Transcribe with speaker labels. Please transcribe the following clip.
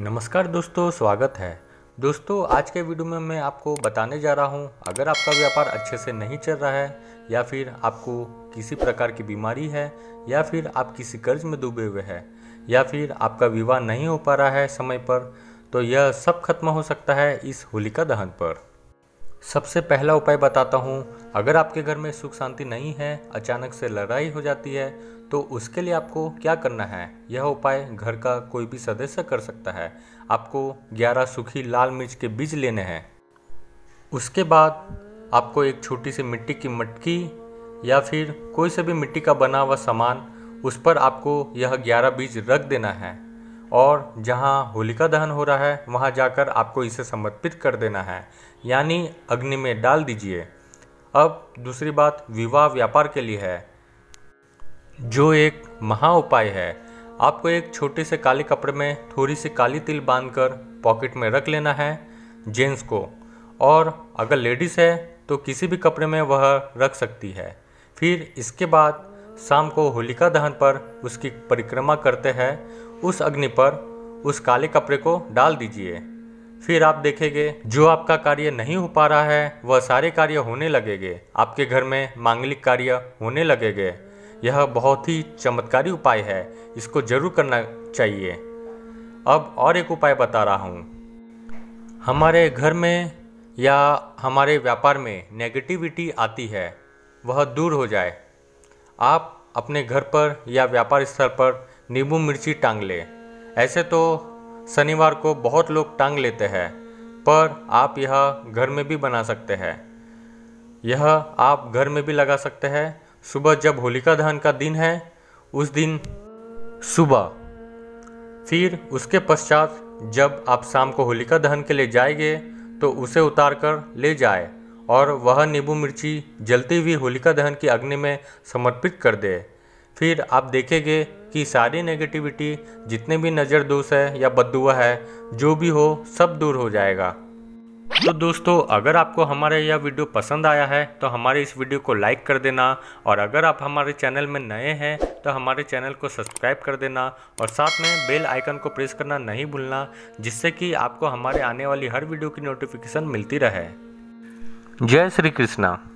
Speaker 1: नमस्कार दोस्तों स्वागत है दोस्तों आज के वीडियो में मैं आपको बताने जा रहा हूं अगर आपका व्यापार अच्छे से नहीं चल रहा है या फिर आपको किसी प्रकार की बीमारी है या फिर आप किसी कर्ज में डूबे हुए हैं या फिर आपका विवाह नहीं हो पा रहा है समय पर तो यह सब खत्म हो सकता है इस होलिका दहन पर सबसे पहला उपाय बताता हूँ अगर आपके घर में सुख शांति नहीं है अचानक से लड़ाई हो जाती है तो उसके लिए आपको क्या करना है यह उपाय घर का कोई भी सदस्य कर सकता है आपको 11 सूखी लाल मिर्च के बीज लेने हैं उसके बाद आपको एक छोटी सी मिट्टी की मटकी या फिर कोई से भी मिट्टी का बना हुआ सामान उस पर आपको यह 11 बीज रख देना है और जहाँ होलिका दहन हो रहा है वहाँ जाकर आपको इसे समर्पित कर देना है यानी अग्नि में डाल दीजिए अब दूसरी बात विवाह व्यापार के लिए है जो एक महा उपाय है आपको एक छोटे से काले कपड़े में थोड़ी सी काली तिल बांधकर पॉकेट में रख लेना है जेंट्स को और अगर लेडीज़ है तो किसी भी कपड़े में वह रख सकती है फिर इसके बाद शाम को होलिका दहन पर उसकी परिक्रमा करते हैं उस अग्नि पर उस काले कपड़े को डाल दीजिए फिर आप देखेंगे जो आपका कार्य नहीं हो पा रहा है वह सारे कार्य होने लगेंगे आपके घर में मांगलिक कार्य होने लगेंगे यह बहुत ही चमत्कारी उपाय है इसको जरूर करना चाहिए अब और एक उपाय बता रहा हूँ हमारे घर में या हमारे व्यापार में नेगेटिविटी आती है वह दूर हो जाए आप अपने घर पर या व्यापार स्थल पर नींबू मिर्ची टांग लें ऐसे तो शनिवार को बहुत लोग टांग लेते हैं पर आप यह घर में भी बना सकते हैं यह आप घर में भी लगा सकते हैं सुबह जब होलिका दहन का दिन है उस दिन सुबह फिर उसके पश्चात जब आप शाम को होलिका दहन के लिए जाएंगे तो उसे उतार कर ले जाए और वह नींबू मिर्ची जलती हुई होलिका दहन की अग्नि में समर्पित कर दे फिर आप देखेंगे कि सारी नेगेटिविटी जितने भी नज़र दोष है या बदुआ है जो भी हो सब दूर हो जाएगा तो दोस्तों अगर आपको हमारा यह वीडियो पसंद आया है तो हमारे इस वीडियो को लाइक कर देना और अगर आप हमारे चैनल में नए हैं तो हमारे चैनल को सब्सक्राइब कर देना और साथ में बेल आइकन को प्रेस करना नहीं भूलना जिससे कि आपको हमारे आने वाली हर वीडियो की नोटिफिकेशन मिलती रहे जय श्री कृष्णा